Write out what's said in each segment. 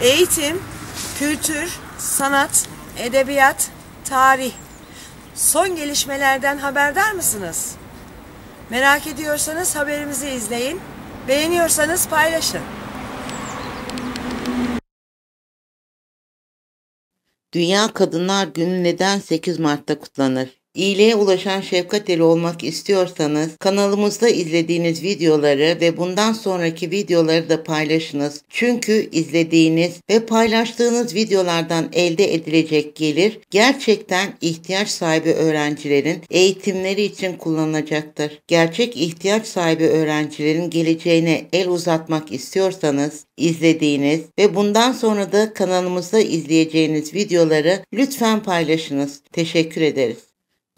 Eğitim, kültür, sanat, edebiyat, tarih. Son gelişmelerden haberdar mısınız? Merak ediyorsanız haberimizi izleyin. Beğeniyorsanız paylaşın. Dünya Kadınlar Günü neden 8 Mart'ta kutlanır? İyiliğe ulaşan şefkat eli olmak istiyorsanız kanalımızda izlediğiniz videoları ve bundan sonraki videoları da paylaşınız. Çünkü izlediğiniz ve paylaştığınız videolardan elde edilecek gelir gerçekten ihtiyaç sahibi öğrencilerin eğitimleri için kullanılacaktır. Gerçek ihtiyaç sahibi öğrencilerin geleceğine el uzatmak istiyorsanız izlediğiniz ve bundan sonra da kanalımızda izleyeceğiniz videoları lütfen paylaşınız. Teşekkür ederiz.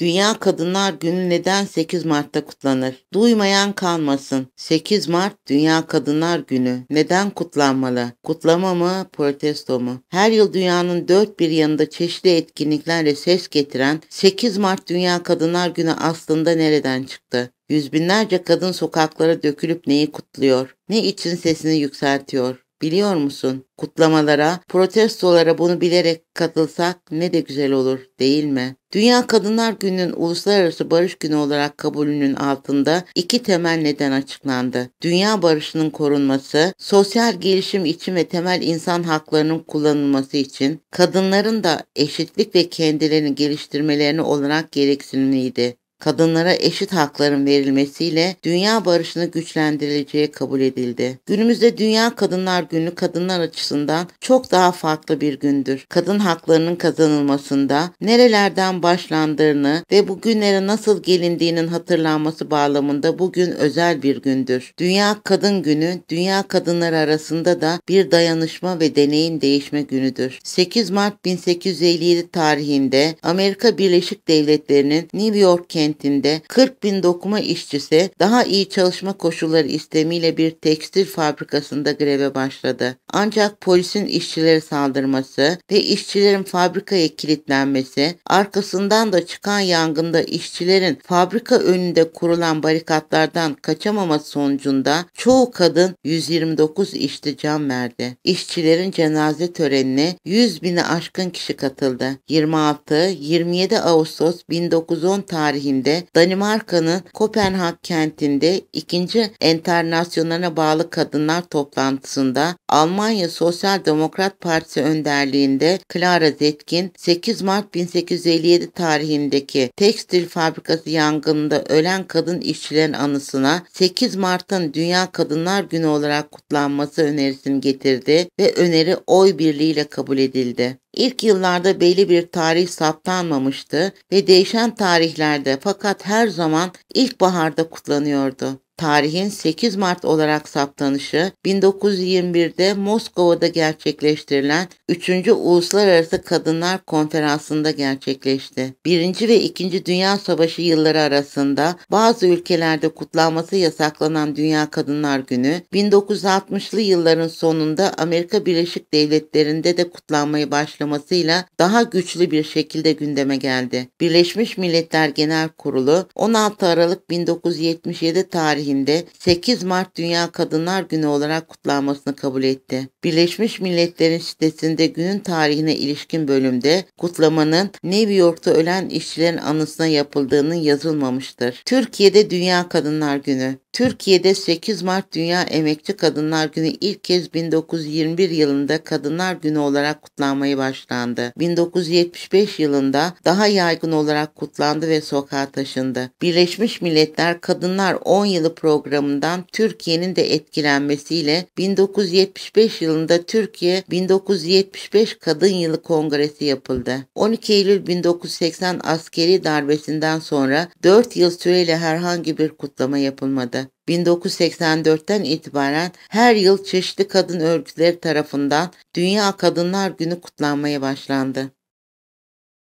Dünya Kadınlar Günü neden 8 Mart'ta kutlanır? Duymayan kalmasın. 8 Mart Dünya Kadınlar Günü. Neden kutlanmalı? Kutlama mı, protesto mu? Her yıl dünyanın dört bir yanında çeşitli etkinliklerle ses getiren 8 Mart Dünya Kadınlar Günü aslında nereden çıktı? Yüz binlerce kadın sokaklara dökülüp neyi kutluyor? Ne için sesini yükseltiyor? Biliyor musun? Kutlamalara, protestolara bunu bilerek katılsak ne de güzel olur, değil mi? Dünya Kadınlar Günü'nün uluslararası barış günü olarak kabulünün altında iki temel neden açıklandı. Dünya barışının korunması, sosyal gelişim için ve temel insan haklarının kullanılması için kadınların da eşitlik ve kendilerini geliştirmelerine olarak gereksinimliydi kadınlara eşit hakların verilmesiyle dünya barışını güçlendirileceği kabul edildi. Günümüzde Dünya Kadınlar Günü kadınlar açısından çok daha farklı bir gündür. Kadın haklarının kazanılmasında nerelerden başlandığını ve bu günlere nasıl gelindiğinin hatırlanması bağlamında bugün özel bir gündür. Dünya Kadın Günü, dünya kadınları arasında da bir dayanışma ve deneyim değişme günüdür. 8 Mart 1857 tarihinde Amerika Birleşik Devletleri'nin New York kenti kentinde 40 bin dokuma işçisi daha iyi çalışma koşulları istemiyle bir tekstil fabrikasında greve başladı. Ancak polisin işçilere saldırması ve işçilerin fabrikaya kilitlenmesi, arkasından da çıkan yangında işçilerin fabrika önünde kurulan barikatlardan kaçamaması sonucunda çoğu kadın 129 işçi can verdi. İşçilerin cenaze törenine 100 bine aşkın kişi katıldı. 26-27 Ağustos 1910 tarihinde tarihinde Danimarka'nın Kopenhag kentinde 2. Enternasyonel'e bağlı kadınlar toplantısında Almanya Sosyal Demokrat Partisi önderliğinde Clara Zetkin 8 Mart 1857 tarihindeki tekstil fabrikası yangında ölen kadın işçilerin anısına 8 Mart'ın Dünya Kadınlar Günü olarak kutlanması önerisini getirdi ve öneri oy birliğiyle kabul edildi. İlk yıllarda belli bir tarih saptanmamıştı ve değişen tarihlerde fakat her zaman ilkbaharda kutlanıyordu. Tarihin 8 Mart olarak saptanışı 1921'de Moskova'da gerçekleştirilen 3. Uluslararası Kadınlar Konferansı'nda gerçekleşti. 1. ve 2. Dünya Savaşı yılları arasında bazı ülkelerde kutlanması yasaklanan Dünya Kadınlar Günü 1960'lı yılların sonunda Amerika Birleşik Devletleri'nde de kutlanmaya başlamasıyla daha güçlü bir şekilde gündeme geldi. Birleşmiş Milletler Genel Kurulu 16 Aralık 1977 tarihinde tarihinde 8 Mart Dünya Kadınlar Günü olarak kutlanmasını kabul etti. Birleşmiş Milletler'in sitesinde günün tarihine ilişkin bölümde kutlamanın New York'ta ölen işçilerin anısına yapıldığının yazılmamıştır. Türkiye'de Dünya Kadınlar Günü Türkiye'de 8 Mart Dünya Emekçi Kadınlar Günü ilk kez 1921 yılında Kadınlar Günü olarak kutlanmayı başlandı. 1975 yılında daha yaygın olarak kutlandı ve sokağa taşındı. Birleşmiş Milletler Kadınlar 10 Yılı programından Türkiye'nin de etkilenmesiyle 1975 yılında Türkiye 1975 Kadın Yılı Kongresi yapıldı. 12 Eylül 1980 askeri darbesinden sonra 4 yıl süreyle herhangi bir kutlama yapılmadı. 1984'ten itibaren her yıl çeşitli kadın örgütleri tarafından Dünya Kadınlar Günü kutlanmaya başlandı.